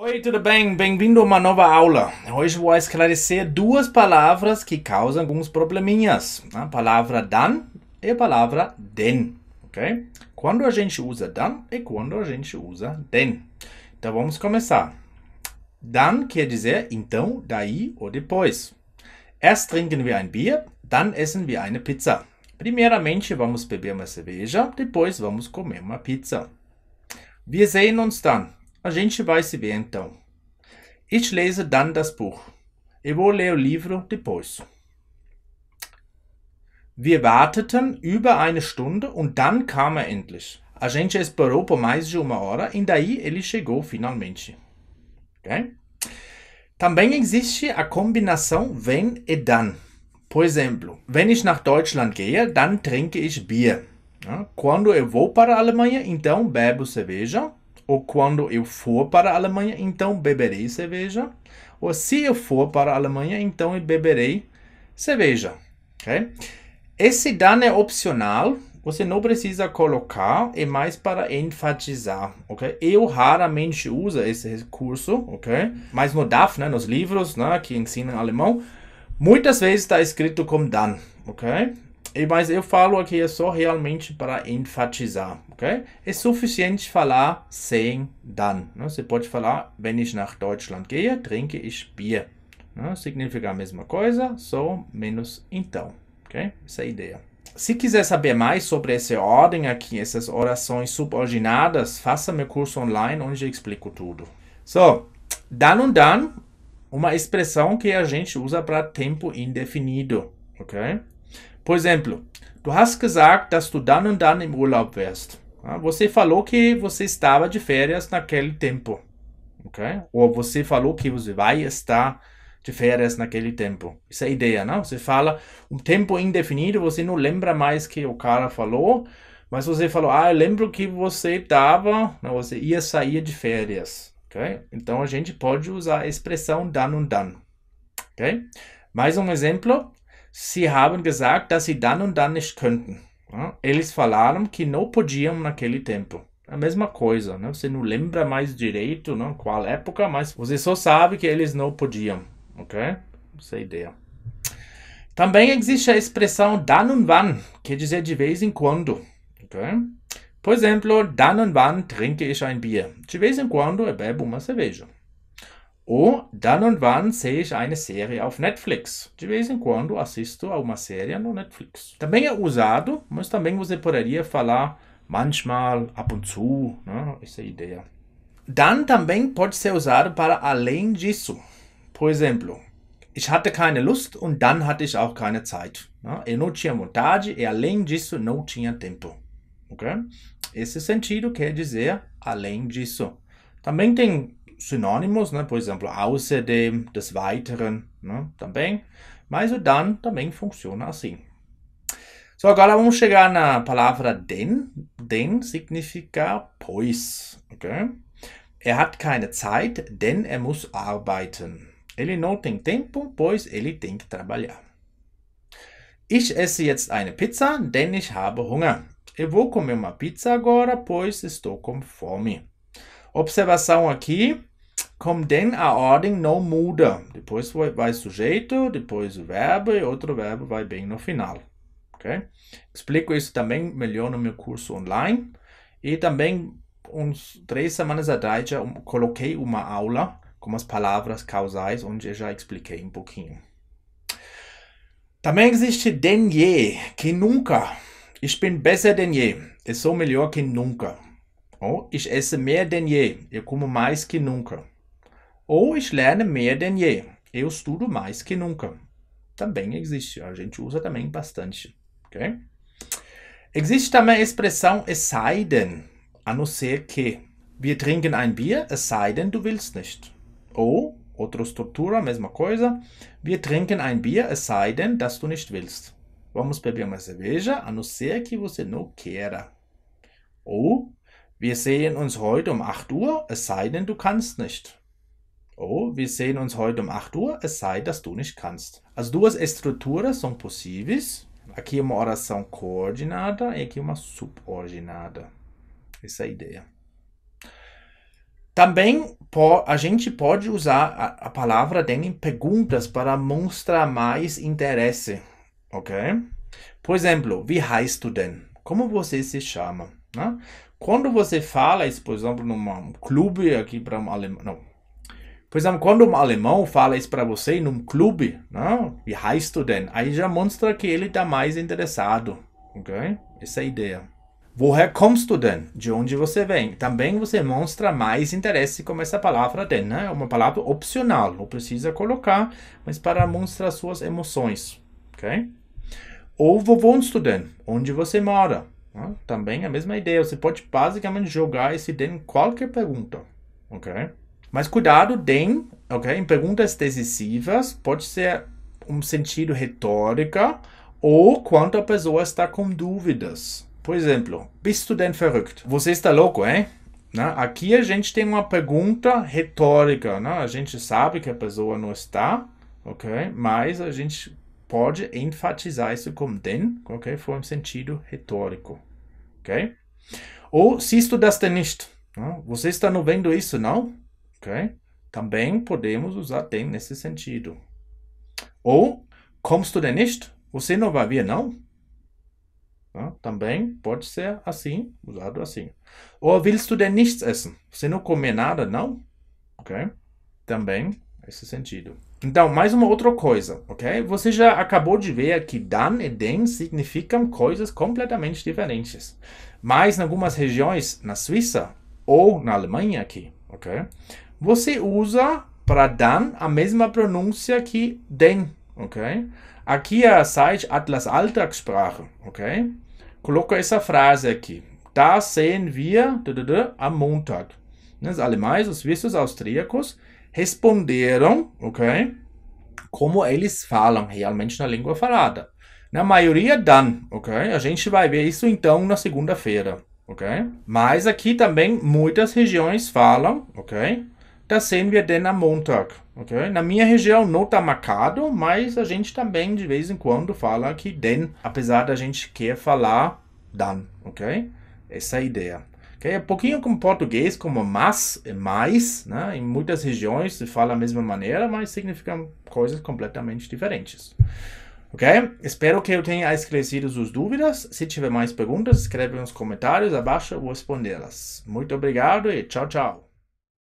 Oi, tudo bem? Bem-vindo a uma nova aula. Hoje vou esclarecer duas palavras que causam alguns probleminhas. A né? palavra dan e a palavra den, ok? Quando a gente usa dan e quando a gente usa den. Então vamos começar. Dan quer dizer então, daí ou depois. Erst trinken wir ein Bier, dann essen wir eine Pizza. Primeiramente vamos beber uma cerveja, depois vamos comer uma pizza. Wir sehen uns dann. A gente vai se ver então. Ich lese dann das Buch. Eu vou ler o livro depois. Wir warteten über eine Stunde und dann kam er endlich. A gente esperou por mais de uma hora e daí ele chegou finalmente. Okay? Também existe a combinação wenn e dann. Por exemplo, wenn ich nach Deutschland gehe, dann trinke ich Bier. Quando eu vou para a Alemanha, então bebo cerveja ou quando eu for para a Alemanha, então beberei cerveja. Ou se eu for para a Alemanha, então eu beberei cerveja. Okay? Esse dan é opcional, você não precisa colocar, é mais para enfatizar, ok? Eu raramente uso esse recurso, ok? Mas no DAF, né, nos livros né, que ensinam alemão, muitas vezes está escrito como dan, ok? E, mas eu falo aqui é só realmente para enfatizar, ok? É suficiente falar sem dann. Né? Você pode falar, wenn ich nach Deutschland gehe, trinke ich Bier. Né? Significa a mesma coisa, só menos então, ok? Essa é a ideia. Se quiser saber mais sobre essa ordem aqui, essas orações subordinadas, faça meu curso online onde eu explico tudo. So, dann und dann, uma expressão que a gente usa para tempo indefinido, ok? Por exemplo, tu hast gesagt, tá dass du dann und dann im Urlaub wärst. Ah, você falou que você estava de férias naquele tempo. Okay? Ou você falou que você vai estar de férias naquele tempo. Essa é a ideia, não? Você fala um tempo indefinido, você não lembra mais que o cara falou, mas você falou, ah, eu lembro que você estava, você ia sair de férias. Okay? Então a gente pode usar a expressão dan und dann. Okay? Mais um exemplo. Sie haben gesagt, dass sie dann und dann nicht könnten. Eles falaram que não podiam naquele tempo. A mesma coisa, né? Você não lembra mais direito né? qual época, mas você só sabe que eles não podiam, ok? Essa é a ideia. Também existe a expressão dann und wann, quer dizer de vez em quando, ok? Por exemplo, dann und wann trinke ich ein Bier. De vez em quando eu bebo uma cerveja. Ou dann und wann sehe ich eine série auf Netflix. De vez em quando assisto a uma série no Netflix. Também é usado, mas também você poderia falar manchmal, ab und zu, né? essa é a ideia. Dann também pode ser usado para além disso. Por exemplo, ich hatte keine Lust und dann hatte ich auch keine Zeit. Né? Eu er não tinha vontade e er além disso não tinha tempo. Okay? Esse sentido quer dizer além disso. Também tem Synonymous, né? Ne? por exemplo, außerdem, des Weiteren, né? Ne? também. Mas o dan também funciona assim. So, agora vamos chegar na palavra den. Den significa pois, ok? Er hat keine Zeit, denn er muss arbeiten. Ele não tem tempo, pois ele tem que trabalhar. Ich esse jetzt eine Pizza, denn ich habe Hunger. Eu vou comer uma pizza agora, pois estou com fome. Observação aqui. Condém a ordem não muda. Depois vai, sujeito, depois o verbo e outro verbo vai bem no final. Okay? Explico isso também melhor no meu curso online. E também, uns três semanas atrás, já coloquei uma aula com as palavras causais, onde eu já expliquei um pouquinho. Também existe denje, que nunca. Ich bin besser denn je. Eu sou melhor que nunca. Oh, ich esse mehr denn je. Eu como mais que nunca. Ou ich lerne mehr denn je. Eu estudo mais que nunca. Também existe. A gente usa também bastante. Okay? Existe também a expressão es sei denn, a não ser que. Wir trinken ein Bier, es sei denn, du willst nicht. Ou, outra estrutura, mesma coisa. Wir trinken ein Bier, es sei denn, dass du nicht willst. Vamos beber uma cerveja, a não ser que você não queira. Ou, wir sehen uns heute um 8 Uhr, es sei denn, du kannst nicht. Oh, wir sehen uns heute um 8 Uhr, es sei, dass du nicht kannst. As duas estruturas são possíveis. Aqui uma oração coordenada e aqui uma subordinada. Essa é a ideia. Também a gente pode usar a, palavra em perguntas para mostrar mais interesse, ok? Por exemplo, wie heißt du denn? Como você se chama? Né? Quando você fala por exemplo, num clube aqui para um alemão, não, por exemplo, quando um alemão fala isso para você num clube, não? Né, e heißt denn? Aí já mostra que ele está mais interessado, ok? Essa é a ideia. Woher kommst du denn? De onde você vem? Também você mostra mais interesse com essa palavra denn, né? É uma palavra opcional, não precisa colocar, mas para mostrar suas emoções, ok? Ou wo wohnst du denn? Onde você mora? Né? Também a mesma ideia, você pode basicamente jogar esse denn em qualquer pergunta, ok? Mas cuidado, tem, ok? Em perguntas decisivas, pode ser um sentido retórica ou quando a pessoa está com dúvidas. Por exemplo, bist du denn verrückt? Você está louco, hein? Né? Aqui a gente tem uma pergunta retórica, né? a gente sabe que a pessoa não está, ok? Mas a gente pode enfatizar isso com den, ok? Foi um sentido retórico, ok? Ou siehst du das denn nicht? Né? Você está não vendo isso, não? Também podemos usar tem nesse sentido. Ou, kommst du denn nicht? Você não vai vir, não? Ah, também pode ser assim, usado assim. Ou, willst du denn nichts essen? Você não comer nada, não? Ok? Também nesse sentido. Então, mais uma outra coisa, ok? Você já acabou de ver que dan e den significam coisas completamente diferentes. Mas em algumas regiões, na Suíça ou na Alemanha aqui, ok? você usa para dan a mesma pronúncia que den, ok? Aqui é o site Atlas Alltagssprache, ok? Coloca essa frase aqui. Da sehen wir am Montag. Né? Os alemães, os vistos austríacos responderam, ok? Como eles falam realmente na língua falada. Na maioria, dan, ok? A gente vai ver isso então na segunda-feira, ok? Mas aqui também muitas regiões falam, ok? Da tá sehen wir denn am Montag. Okay? Na minha região não está marcado, mas a gente também de vez em quando fala que den, apesar da gente quer falar dan, ok? Essa é a ideia. Okay? É um pouquinho como português, como mas e é mais, né? Em muitas regiões se fala a mesma maneira, mas significam coisas completamente diferentes. Ok? Espero que eu tenha esclarecido as dúvidas. Se tiver mais perguntas, escreve nos comentários abaixo, eu vou respondê-las. Muito obrigado e tchau, tchau.